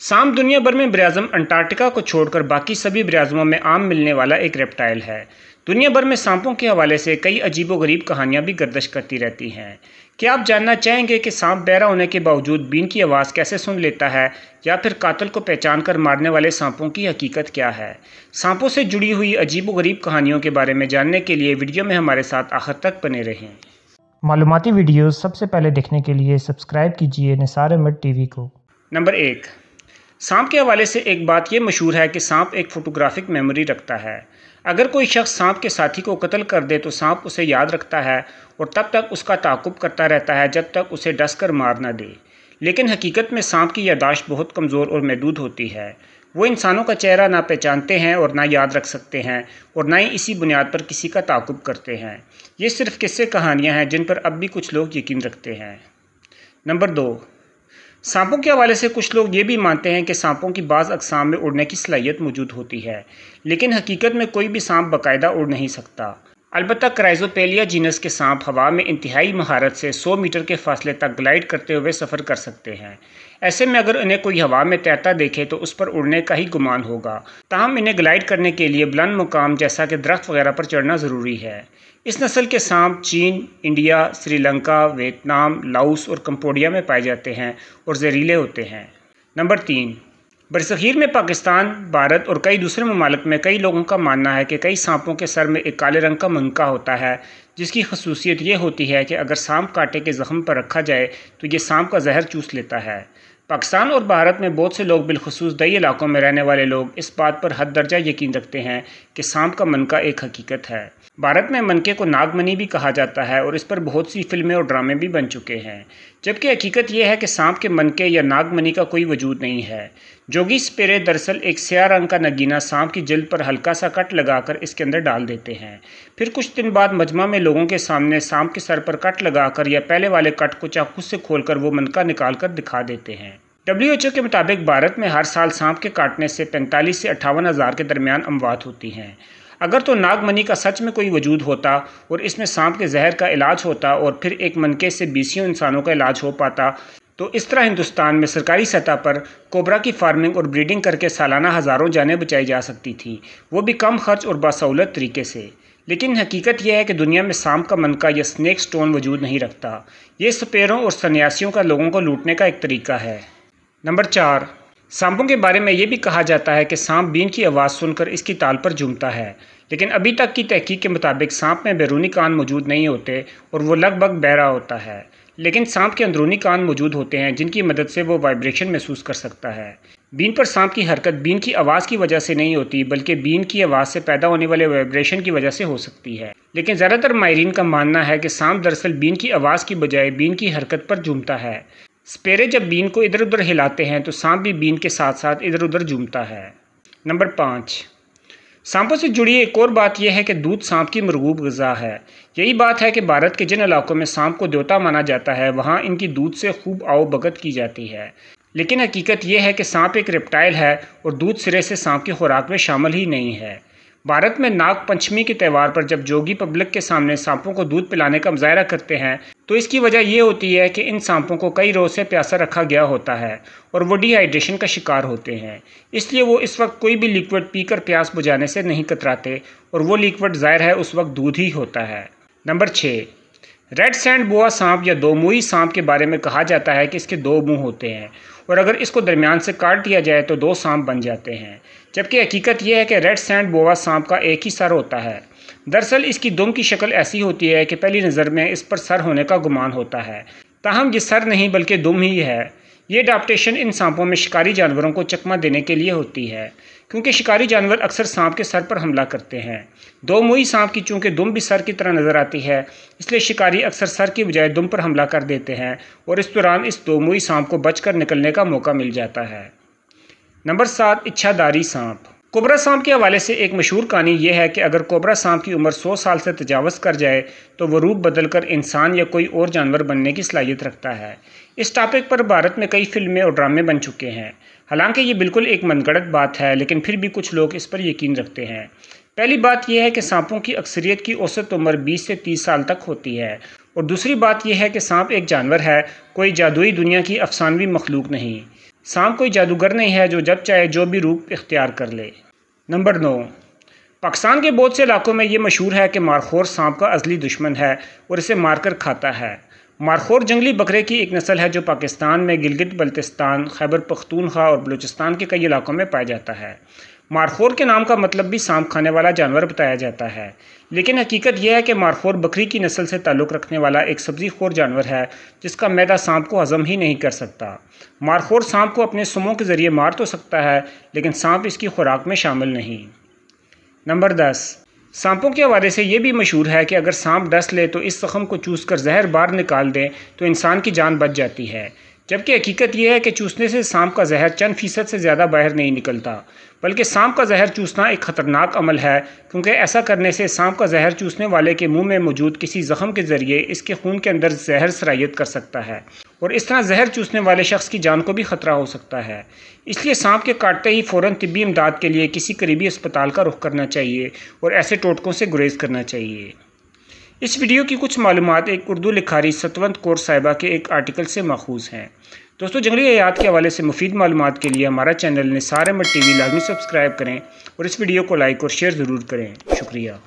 सांप दुनिया भर में ब्राज़म अंटार्कटिका को छोड़कर बाकी सभी ब्राज़मों में आम मिलने वाला एक रेप्टाइल है दुनिया भर में सांपों के हवाले से कई अजीबोगरीब कहानियां भी गर्दश करती रहती हैं क्या आप जानना चाहेंगे कि सांप बहरा होने के बावजूद बीन की आवाज़ कैसे सुन लेता है या फिर कातल को पहचान कर मारने वाले सांपों की हकीकत क्या है सांपों से जुड़ी हुई अजीबोगरीब कहानियों के बारे में जानने के लिए वीडियो में हमारे साथ आखिर तक बने रहें मालूमती वीडियो सबसे पहले देखने के लिए सब्सक्राइब कीजिए निसार अहमद टी को नंबर एक सांप के हवाले से एक बात यह मशहूर है कि सांप एक फ़ोटोग्राफिक मेमोरी रखता है अगर कोई शख्स सांप के साथी को कत्ल कर दे तो सांप उसे याद रखता है और तब तक उसका ताकुब करता रहता है जब तक उसे डस कर मार ना दे लेकिन हकीकत में सांप की यादाश्त बहुत कमज़ोर और महदूद होती है वो इंसानों का चेहरा ना पहचानते हैं और ना याद रख सकते हैं और ना ही इसी बुनियाद पर किसी का ताकुब करते हैं ये सिर्फ किस्से कहानियाँ हैं जिन पर अब भी कुछ लोग यकीन रखते हैं नंबर दो सांपों के हवाले से कुछ लोग ये भी मानते हैं कि सांपों की बाज़ अकसाम में उड़ने की सलाहियत मौजूद होती है लेकिन हकीकत में कोई भी सांप बाकायदा उड़ नहीं सकता अलबत् क्राइजोपेलिया जीनस के सांप हवा में इंतहाई महारत से 100 मीटर के फासले तक ग्लाइड करते हुए सफ़र कर सकते हैं ऐसे में अगर इन्हें कोई हवा में तैरता देखे तो उस पर उड़ने का ही गुमान होगा ताहम इन्हें ग्लाइड करने के लिए बुलंद मुकाम जैसा कि दरख्त वगैरह पर चढ़ना ज़रूरी है इस नस्ल के सांप चीन इंडिया श्रीलंका वियतनाम लाउस और कम्पोडिया में पाए जाते हैं और जहरीले होते हैं नंबर तीन बरसीर में पाकिस्तान भारत और कई दूसरे ममालक में कई लोगों का मानना है कि कई सांपों के सर में एक काले रंग का मनका होता है जिसकी खसूसियत यह होती है कि अगर सांप कांटे के ज़ख्म पर रखा जाए तो ये सांप का जहर चूस लेता है पाकिस्तान और भारत में बहुत से लोग बिलखसूस दई इलाकों में रहने वाले लोग इस बात पर हद दर्जा यकीन रखते हैं कि सांप का मनका एक हकीकत है भारत में मनके को नागमनी भी कहा जाता है और इस पर बहुत सी फिल्में और ड्रामे भी बन चुके हैं जबकि हकीकत यह है कि सांप के मनके या नागमनी का कोई वजूद नहीं है जोगी स्पेरे दरअसल एक स्या रंग का नगीना सांप की जल्द पर हल्का सा कट लगाकर इसके अंदर डाल देते हैं फिर कुछ दिन बाद मजमा में लोगों के सामने सांप के सर पर कट लगाकर या पहले वाले कट को चाकू से खोलकर वो मनका निकाल कर दिखा देते हैं डब्ल्यू के मुताबिक भारत में हर साल सांप के काटने से पैंतालीस से अट्ठावन हज़ार के दरमियान अमवात होती हैं अगर तो नागमनी का सच में कोई वजूद होता और इसमें सांप के जहर का इलाज होता और फिर एक मनके से बीसियों इंसानों का इलाज हो पाता तो इस तरह हिंदुस्तान में सरकारी सतह पर कोबरा की फार्मिंग और ब्रीडिंग करके सालाना हज़ारों जानें बचाई जा सकती थी वो भी कम खर्च और बासहूलत तरीके से लेकिन हकीकत यह है कि दुनिया में सांप का मनका या स्नैक स्टोन वजूद नहीं रखता ये सपेरों और सन्यासियों का लोगों को लूटने का एक तरीका है नंबर चार सांपों के बारे में ये भी कहा जाता है कि सांप बीन की आवाज़ सुनकर इसकी ताल पर झूमता है लेकिन अभी तक की तहकीक के मुताबिक सांप में बैरूनी कान मौजूद नहीं होते और वो लगभग बहरा होता है लेकिन सांप के अंदरूनी कान मौजूद होते हैं जिनकी मदद से वो वाइब्रेशन महसूस कर सकता है बीन पर सांप की हरकत बीन की आवाज़ की वजह से नहीं होती बल्कि बीन की आवाज़ से पैदा होने वाले वाइब्रेशन की वजह से हो सकती है लेकिन ज़्यादातर माहरीन का मानना है कि सांप दरअसल बीन की आवाज़ की बजाय बीन की हरकत पर झूमता है स्पेरे जब बीन को इधर उधर हिलाते हैं तो सांप भी बीन के साथ साथ इधर उधर झूमता है नंबर पाँच सांपों से जुड़ी एक और बात यह है कि दूध सांप की मरगूब गज़ा है यही बात है कि भारत के जिन इलाकों में सांप को देवता माना जाता है वहाँ इनकी दूध से खूब आओ भगत की जाती है लेकिन हकीकत यह है कि सांप एक रिप्टाइल है और दूध सिरे से सांप की खुराक में शामिल ही नहीं है भारत में नाग पंचमी के त्यौहार पर जब जोगी पब्लिक के सामने सांपों को दूध पिलाने का मुजाहरा करते हैं तो इसकी वजह यह होती है कि इन सांपों को कई रोज़ से प्यासा रखा गया होता है और वो डिहाइड्रेशन का शिकार होते हैं इसलिए वो इस वक्त कोई भी लिक्विड पीकर प्यास बुझाने से नहीं कतराते और वो लिक्विड ज़ाहिर है उस वक्त दूध ही होता है नंबर छः रेड सैंड बोआ सांप या दो मुई सांप के बारे में कहा जाता है कि इसके दो मुंह होते हैं और अगर इसको दरमियान से काट दिया जाए तो दो सांप बन जाते हैं जबकि हकीकत यह है कि रेड सैंड बोआ सांप का एक ही सर होता है दरअसल इसकी दुम की शक्ल ऐसी होती है कि पहली नज़र में इस पर सर होने का गुमान होता है ताहम ये सर नहीं बल्कि दुम ही है ये अडाप्टेशन इन सांपों में शिकारी जानवरों को चकमा देने के लिए होती है क्योंकि शिकारी जानवर अक्सर सांप के सर पर हमला करते हैं दो मुई सांप की चूंकि दुम भी सर की तरह नज़र आती है इसलिए शिकारी अक्सर सर की बजाय दुम पर हमला कर देते हैं और इस दौरान इस दो मुई सांप को बचकर निकलने का मौका मिल जाता है नंबर सात इच्छादारी सांप कोबरा सांप के हवाले से एक मशहूर कहानी यह है कि अगर कोबरा सांप की उम्र 100 साल से तजावज़ कर जाए तो वह रूप बदल कर इंसान या कोई और जानवर बनने की सलाहियत रखता है इस टॉपिक पर भारत में कई फिल्में और ड्रामे बन चुके हैं हालांकि ये बिल्कुल एक मनगढ़ंत बात है लेकिन फिर भी कुछ लोग इस पर यकीन रखते हैं पहली बात यह है कि सांपों की अक्सरियत की औसत उम्र 20 से 30 साल तक होती है और दूसरी बात यह है कि सांप एक जानवर है कोई जादुई दुनिया की अफसानवी मखलूक नहीं सांप कोई जादूगर नहीं है जो जब चाहे जो भी रूप इख्तियार कर ले नंबर नौ पाकिस्तान के बहुत से इलाकों में ये मशहूर है कि मारखोर सांप का अजली दुश्मन है और इसे मारकर खाता है मारखोर जंगली बकरे की एक नस्ल है जो पाकिस्तान में गिलगित बल्तिस्तान खैबर पख्तूनखा और बलूचिस्तान के कई इलाकों में पाया जाता है मारखोर के नाम का मतलब भी सांप खाने वाला जानवर बताया जाता है लेकिन हकीकत यह है कि मारखोर बकरी की नस्ल से ताल्लुक़ रखने वाला एक सब्जी खोर जानवर है जिसका मैदा सांप को हजम ही नहीं कर सकता मारखोर सांप को अपने सुमों के ज़रिए मार तो सकता है लेकिन सांप इसकी खुराक में शामिल नहीं नंबर दस सांपों के हवाले से ये भी मशहूर है कि अगर सांप डस ले तो इस जख्म को चूस कर जहर बाहर निकाल दें तो इंसान की जान बच जाती है जबकि हकीकत यह है कि चूसने से सांप का जहर चंद फ़ीसद से ज़्यादा बाहर नहीं निकलता बल्कि सांप का जहर चूसना एक ख़तरनाक अमल है क्योंकि ऐसा करने से सांप का जहर चूसने वाले के मुंह में मौजूद किसी जख्म के ज़रिए इसके खून के अंदर जहर सराहियत कर सकता है और इस तरह जहर चूसने वाले शख्स की जान को भी ख़तरा हो सकता है इसलिए सांप के काटते ही फ़ौर तबी इमदाद के लिए किसी करीबी अस्पताल का रुख करना चाहिए और ऐसे टोटकों से गुरेज करना चाहिए इस वीडियो की कुछ मालूम एक उर्दू लिखारी सतवंत कौर साहिबा के एक आर्टिकल से माखूज हैं दोस्तों जंगली हयात के हवाले से मुफीद मालूम के लिए हमारा चैनल ने सारे टी वी लाजमी सब्सक्राइब करें और इस वीडियो को लाइक और शेयर ज़रूर करें शुक्रिया